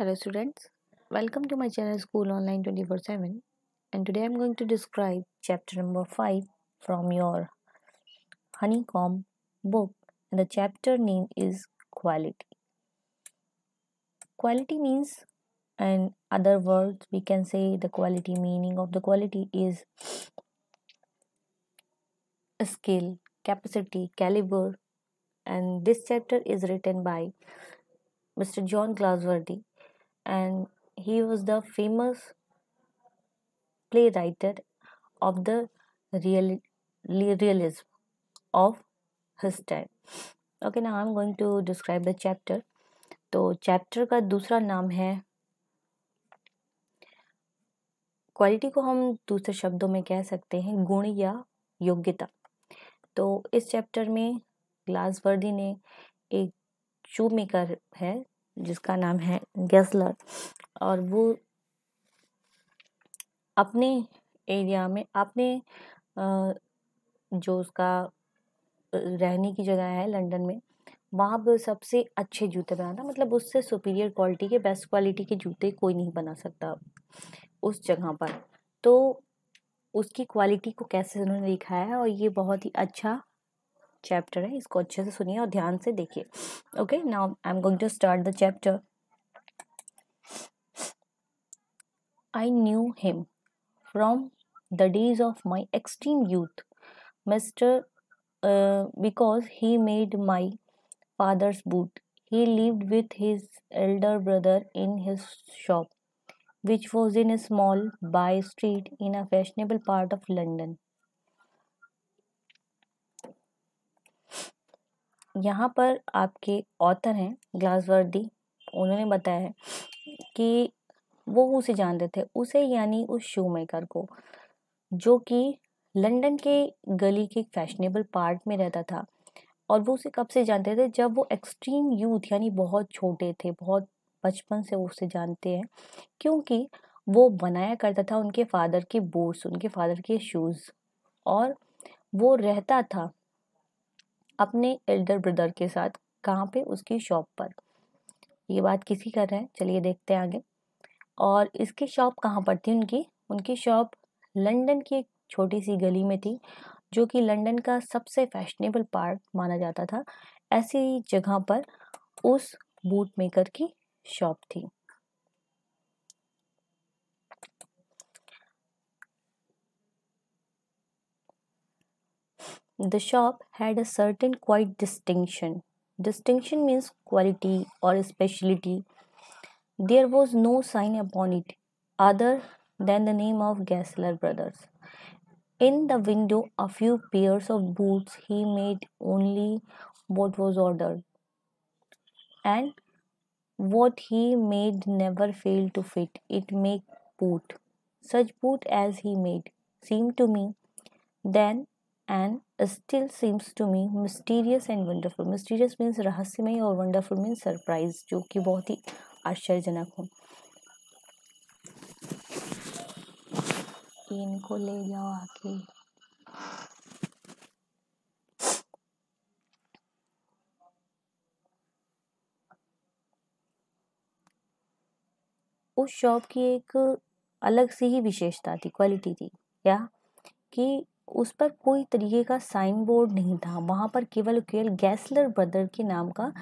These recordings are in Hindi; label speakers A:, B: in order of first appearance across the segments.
A: Hello students, welcome to my channel School Online 24-7 and today I'm going to describe chapter number 5 from your honeycomb book and the chapter name is quality. Quality means in other words we can say the quality meaning of the quality is skill, capacity, caliber and this chapter is written by Mr. John Glassworthy and he was the famous playwright of the real, realism of his time. Okay, now I'm going to describe the chapter. to chapter ka dusra naam hai quality को हम दूसरे शब्दों में कह सकते हैं गुण या योग्यता तो इस चैप्टर में ग्लासवर्दी ने एक शू मेकर है जिसका नाम है गैसलर और वो अपने एरिया में अपने जो उसका रहने की जगह है लंदन में वहाँ पर सबसे अच्छे जूते बनाता मतलब उससे सुपीरियर क्वालिटी के बेस्ट क्वालिटी के जूते कोई नहीं बना सकता उस जगह पर तो उसकी क्वालिटी को कैसे उन्होंने दिखाया है और ये बहुत ही अच्छा चैप्टर है इसको अच्छे से सुनिए और ध्यान से देखिए okay now I am going to start the chapter I knew him from the days of my extreme youth mister because he made my father's boot he lived with his elder brother in his shop which was in a small by street in a fashionable part of London यहाँ पर आपके ऑथर हैं ग्लासवर्दी उन्होंने बताया है कि वो उसे जानते थे उसे यानी उस शू मेकर को जो कि लंदन के गली के फैशनेबल पार्ट में रहता था और वो उसे कब से जानते थे जब वो एक्सट्रीम यूथ यानी बहुत छोटे थे बहुत बचपन से वो उसे जानते हैं क्योंकि वो बनाया करता था उनके फादर के बूट्स उनके फादर के शूज़ और वो रहता था अपने एल्डर ब्रदर के साथ कहाँ पे उसकी शॉप पर ये बात किसी कर रहे हैं चलिए देखते हैं आगे और इसकी शॉप कहाँ पर थी उनकी उनकी शॉप लंदन की एक छोटी सी गली में थी जो कि लंदन का सबसे फैशनेबल पार्ट माना जाता था ऐसी जगह पर उस बूट मेकर की शॉप थी The shop had a certain quiet distinction. Distinction means quality or speciality. There was no sign upon it other than the name of Gessler Brothers. In the window, a few pairs of boots. He made only what was ordered, and what he made never failed to fit. It made boot. Such boot as he made seemed to me then and still seems to me mysterious and wonderful. Mysterious means रहस्यमय और wonderful means surprise जो कि बहुत ही आश्चर्यजनक हो इनको ले जाओ आके उस शॉप की एक अलग सी ही विशेषता थी क्वालिटी थी क्या कि उस पर कोई तरीके का साइन बोर्ड नहीं था वहाँ पर केवल केवल गैसलर ब्रदर के नाम का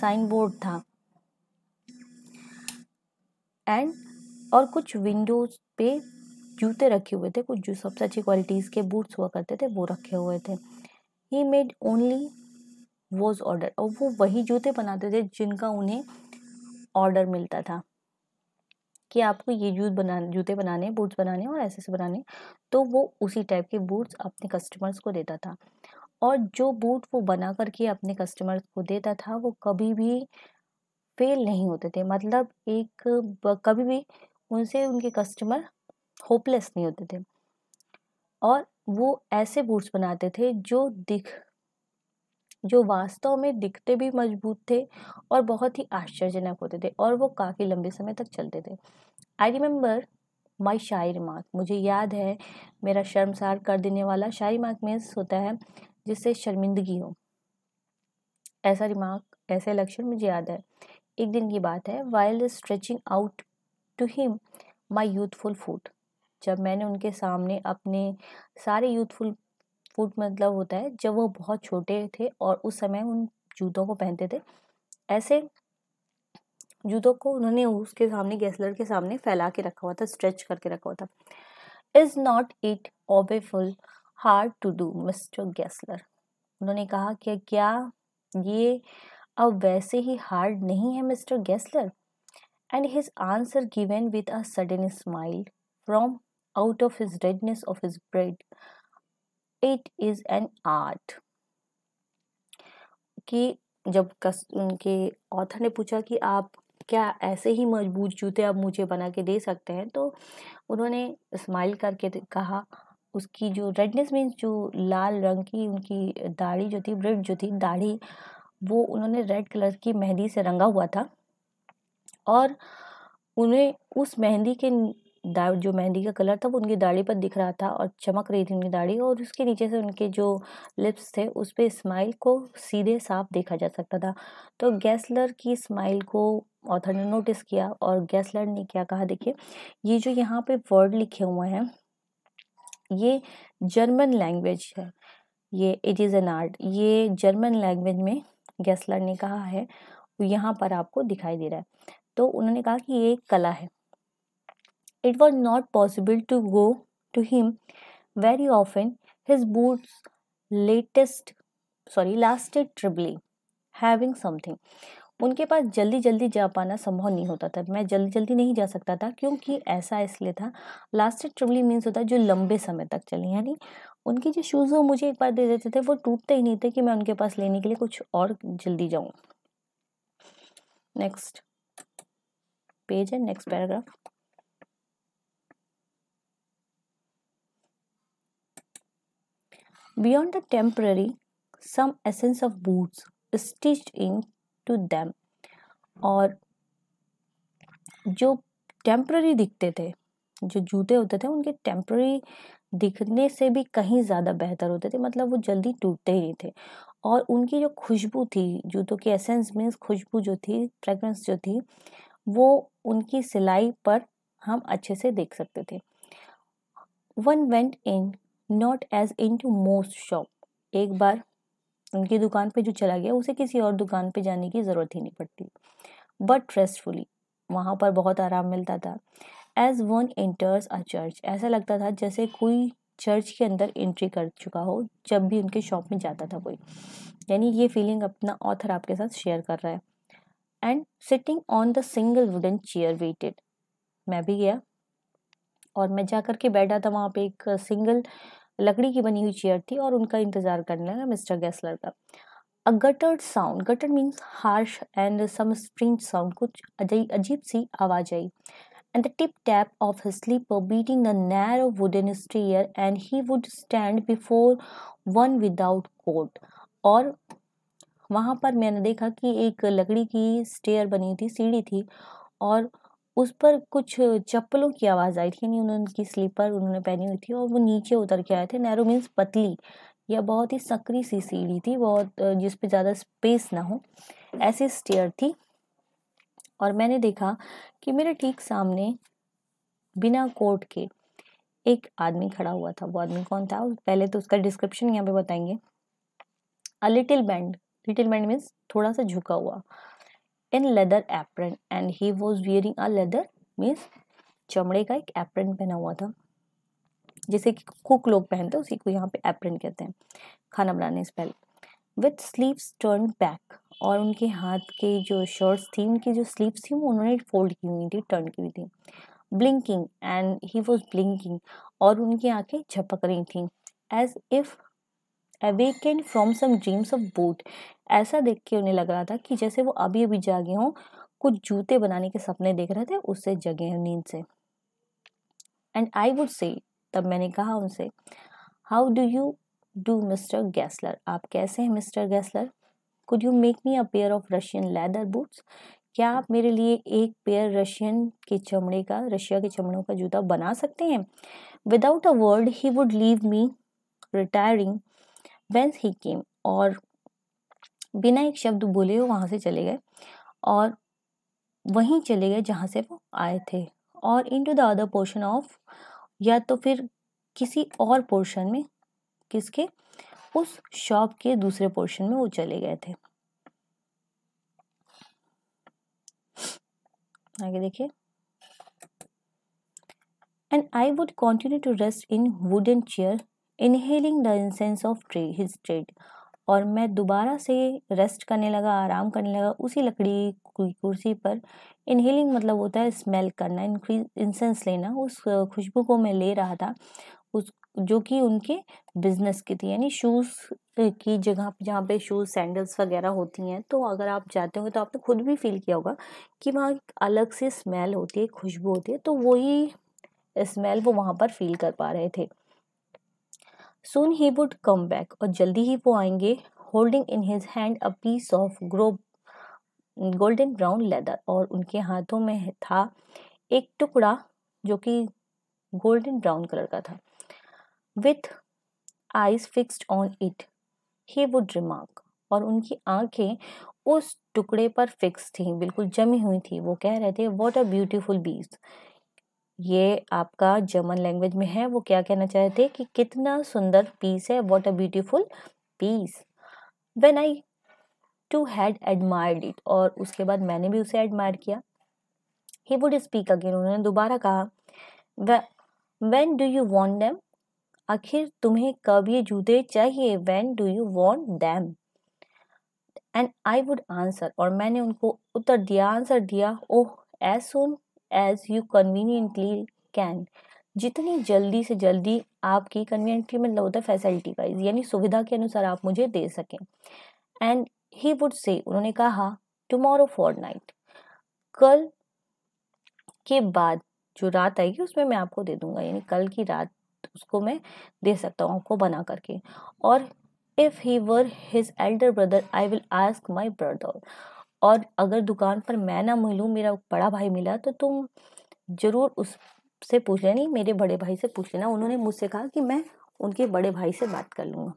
A: साइन बोर्ड था एंड और कुछ विंडोज पे जूते रखे हुए थे कुछ जो सबसे अच्छी क्वालिटीज़ के बूट्स हुआ करते थे वो रखे हुए थे he made only was order और वो वही जूते बनाते थे जिनका उन्हें ऑर्डर मिलता था कि आपको ये जूत बना जूते बनाने बूट्स बनाने और ऐसे ऐसे बनाने तो वो उसी टाइप के बूट्स अपने कस्टमर्स को देता था और जो बूट वो बना करके अपने कस्टमर्स को देता था वो कभी भी फेल नहीं होते थे मतलब एक कभी भी उनसे उनके कस्टमर होपलेस नहीं होते थे और वो ऐसे बूट्स बनाते थे जो दिख जो वास्तव में दिखते भी मजबूत थे और बहुत ही आश्चर्यजनक होते थे और वो काफ़ी लंबे समय तक चलते थे आई रिमेंबर माई शायर मार्क मुझे याद है मेरा शर्मसार कर देने वाला शायर मार्क मीन्स होता है जिससे शर्मिंदगी हो ऐसा रिमार्क ऐसे लक्षण मुझे याद है एक दिन की बात है while stretching out to him my youthful food जब मैंने उनके सामने अपने सारे यूथफुल फुट मतलब होता है जब वो बहुत छोटे थे और उस समय उन जूतों को पहनते थे ऐसे जूतों को उन्होंने उसके सामने गैसलर के सामने फैला के रखा हुआ था स्ट्रेच करके रखा हुआ था is not it awfully hard to do mister Gessler उन्होंने कहा कि क्या ये अब वैसे ही हार्ड नहीं है mister Gessler and his answer given with a sudden smile from out of his redness of his bread it is an art कि जब कस उनके ऑथर ने पूछा कि आप क्या ऐसे ही मजबूत जूते आप मुझे बना के दे सकते हैं तो उन्होंने स्माइल करके कहा उसकी जो रेडनेस मीन्स जो लाल रंग की उनकी दाढ़ी जो थी ब्रेड जो थी दाढ़ी वो उन्होंने रेड कलर की मेहंदी से रंगा हुआ था और उन्हें उस मेहंदी के जो मेहंदी का कलर था वो उनकी दाढ़ी पर दिख रहा था और चमक रही थी उनकी दाढ़ी और उसके नीचे से उनके जो लिप्स थे उस पर स्माइल को सीधे साफ देखा जा सकता था तो गैसलर की स्माइल को ऑथर ने नोटिस किया और गैसलर ने क्या कहा देखिए ये जो यहाँ पे वर्ड लिखे हुए हैं ये जर्मन लैंग्वेज है ये इट इज़ एन आर्ट ये जर्मन लैंग्वेज में गैसलर ने कहा है यहाँ पर आपको दिखाई दे रहा है तो उन्होंने कहा कि ये एक कला है It was not possible to go to him very often. His boots latest sorry lasted ट्रिबली e, having something उनके पास जल्दी जल्दी जा पाना संभव नहीं होता था मैं जल्दी जल्दी नहीं जा सकता था क्योंकि ऐसा इसलिए था लास्टेड ट्रिबली मीन्स होता है जो लंबे समय तक चले यानी उनके जो शूज़ वो मुझे एक बार दे देते थे वो टूटते ही नहीं थे कि मैं उनके पास लेने के लिए कुछ और जल्दी जाऊँ नेक्स्ट पेज है next paragraph Beyond the temporary, some essence of boots is stitched into them और जो टेम्प्ररी दिखते थे जो जूते होते थे उनके टेम्प्ररी दिखने से भी कहीं ज़्यादा बेहतर होते थे मतलब वो जल्दी टूटते ही नहीं थे और उनकी जो खुशबू थी जूतों की एसेंस मीन्स खुशबू जो थी फ्रेगरेंस जो थी वो उनकी सिलाई पर हम अच्छे से देख सकते थे one went in not as into most shop एक बार उनकी दुकान पे जो चला गया उसे किसी और दुकान पे जाने की ज़रूरत ही नहीं पड़ती बट रेस्टफुली वहाँ पर बहुत आराम मिलता था as one enters a church ऐसा लगता था जैसे कोई चर्च के अंदर एंट्री कर चुका हो जब भी उनके शॉप में जाता था कोई यानी ये फीलिंग अपना ऑथर आपके साथ शेयर कर रहा है and sitting on the single wooden chair waited मैं भी गया और मैं जा कर के बैठा था वहाँ पे एक सिंगल लकड़ी की बनी हुई चेयर थी और उनका इंतजार करने लगा मिस्टर गैसलर का a guttered sound gutter means harsh and some strange sound कुछ अजीब सी आवाज आई and the tip tap of his slipper beating the narrow wooden stair and he would stand before one without coat और वहाँ पर मैंने देखा कि एक लकड़ी की स्टेयर बनी थी सीढ़ी थी और उस पर कुछ चप्पलों की आवाज़ आई थी यानी उन्होंने उनकी स्लीपर उन्होंने पहनी हुई थी और वो नीचे उतर के आए थे नैरो मीन्स पतली या बहुत ही सकरी सी सीढ़ी थी बहुत जिस पे ज़्यादा स्पेस ना हो ऐसी स्टेयर थी और मैंने देखा कि मेरे ठीक सामने बिना कोट के एक आदमी खड़ा हुआ था वो आदमी कौन था पहले तो उसका डिस्क्रिप्शन यहाँ पे बताएंगे a little band little band means थोड़ा सा झुका हुआ in leather apron and he was wearing a leather means चमड़े का एक एप्रन पहना हुआ था जैसे कि कुक लोग पहनते हैं उसी को यहाँ पे एप्रन कहते हैं खाना बनाने से पहले विथ स्लीव्स टर्न बैक और उनके हाथ के जो शर्ट्स थी उनकी जो स्लीव्स थी वो उन्होंने फोल्ड की हुई थी टर्न की हुई थी blinking and he was blinking और उनकी आंखें झपक रही थी as if awaken from some dreams of boot ऐसा देख के उन्हें लग रहा था कि जैसे वो अभी अभी जागे हों कुछ जूते बनाने के सपने देख रहे थे उससे जगे हैं नींद से एंड आई वुड से तब मैंने कहा उनसे how do you do mister Gessler आप कैसे हैं mister Gessler could you make me a pair of Russian leather boots क्या आप मेरे लिए एक पेयर रशियन के चमड़े का रशिया के चमड़ों का जूता बना सकते हैं without a word he would leave me retiring whence he came और बिना एक शब्द बोले वो वहाँ से चले गए और वहीं चले गए जहाँ से वो आए थे और into the other portion of या तो फिर किसी और पोर्शन में किसके उस शॉप के दूसरे पोर्शन में वो चले गए थे आगे देखिए and I would continue to rest in wooden chair inhaling the incense of tree his trade और मैं दोबारा से रेस्ट करने लगा आराम करने लगा उसी लकड़ी की कुर्सी पर इनहेलिंग मतलब होता है स्मेल करना इनक्रीज इंसेंस लेना उस खुशबू को मैं ले रहा था उस जो कि उनके बिजनेस की थी यानी शूज़ की जगह जहाँ पे शूज़ सैंडल्स वगैरह होती हैं तो अगर आप जाते हो तो आपने खुद भी फील किया होगा कि वहाँ अलग से स्मेल होती है खुशबू होती है तो वही स्मेल वो वहाँ पर फील कर पा रहे थे सुन ही वुड कम बैक और जल्दी ही वो आएंगे holding in his hand a piece of grow golden brown leather और उनके हाथों में था एक टुकड़ा जो कि गोल्डन ब्राउन कलर का था with eyes fixed on it he would remark और उनकी आंखें उस टुकड़े पर फिक्स थी बिल्कुल जमी हुई थी वो कह रहे थे वॉट अ ब्यूटिफुल बीस ये आपका जर्मन लैंग्वेज में है वो क्या कहना चाहते थे कि कितना सुंदर पीस है what a beautiful piece when I too had admired it और उसके बाद मैंने भी उसे एडमायर किया ही वुड स्पीक अगेन उन्होंने दोबारा कहा when do you want them आखिर तुम्हें कब ये जूते चाहिए when do you want them and I would answer और मैंने उनको उत्तर दिया आंसर दिया oh as soon as you conveniently can जितनी जल्दी से जल्दी आपकी कन्वीनियंटली मतलब होता है फैसिलिटी वाइज यानी सुविधा के अनुसार आप मुझे दे सकें एंड ही वुड से उन्होंने कहा टुमारो फॉर नाइट कल के बाद जो रात आएगी उसमें मैं आपको दे दूंगा यानी कल की रात उसको मैं दे सकता हूँ आपको बना करके और if he were his elder brother I will ask my brother और अगर दुकान पर मैं ना मिलूँ मेरा बड़ा भाई मिला तो तुम ज़रूर उससे पूछ लेना मेरे बड़े भाई से पूछ लेना उन्होंने मुझसे कहा कि मैं उनके बड़े भाई से बात कर लूँगा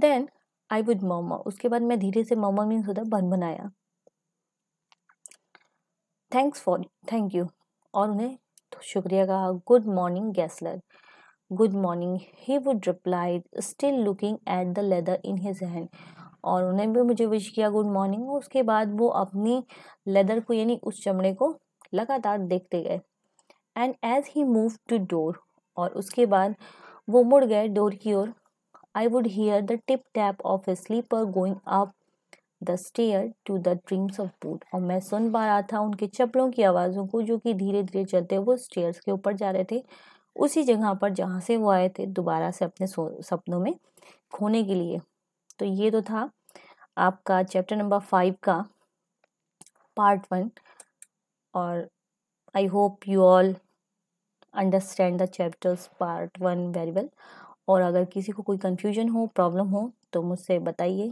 A: देन आई वुड मोमा उसके बाद मैं धीरे से मोमा मीन सुधा बन बनाया थैंक्स फॉर थैंक यू और उन्हें तो शुक्रिया कहा good morning Gessler good morning he would reply still looking at the leather in his hand और उन्हें भी मुझे विश किया गुड मॉर्निंग उसके बाद वो अपनी लेदर को यानी उस चमड़े को लगातार देखते गए and as he move to door और उसके बाद वो मुड़ गए डोर की ओर I would hear the tip tap of a slipper going up the stair to the dreams of boot और मैं सुन पा रहा था उनके चप्पलों की आवाज़ों को जो कि धीरे धीरे चलते वो स्टेयर्स के ऊपर जा रहे थे उसी जगह पर जहाँ से वो आए थे दोबारा से अपने सपनों में खोने के लिए तो ये तो था आपका चैप्टर नंबर फाइव का पार्ट वन और I hope you all understand the chapters part one very well और अगर किसी को कोई कंफ्यूजन हो प्रॉब्लम हो तो मुझसे बताइए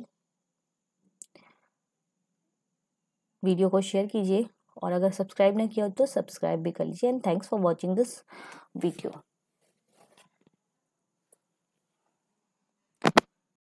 A: वीडियो को शेयर कीजिए और अगर सब्सक्राइब नहीं किया हो तो सब्सक्राइब भी कर लीजिए and thanks for watching this video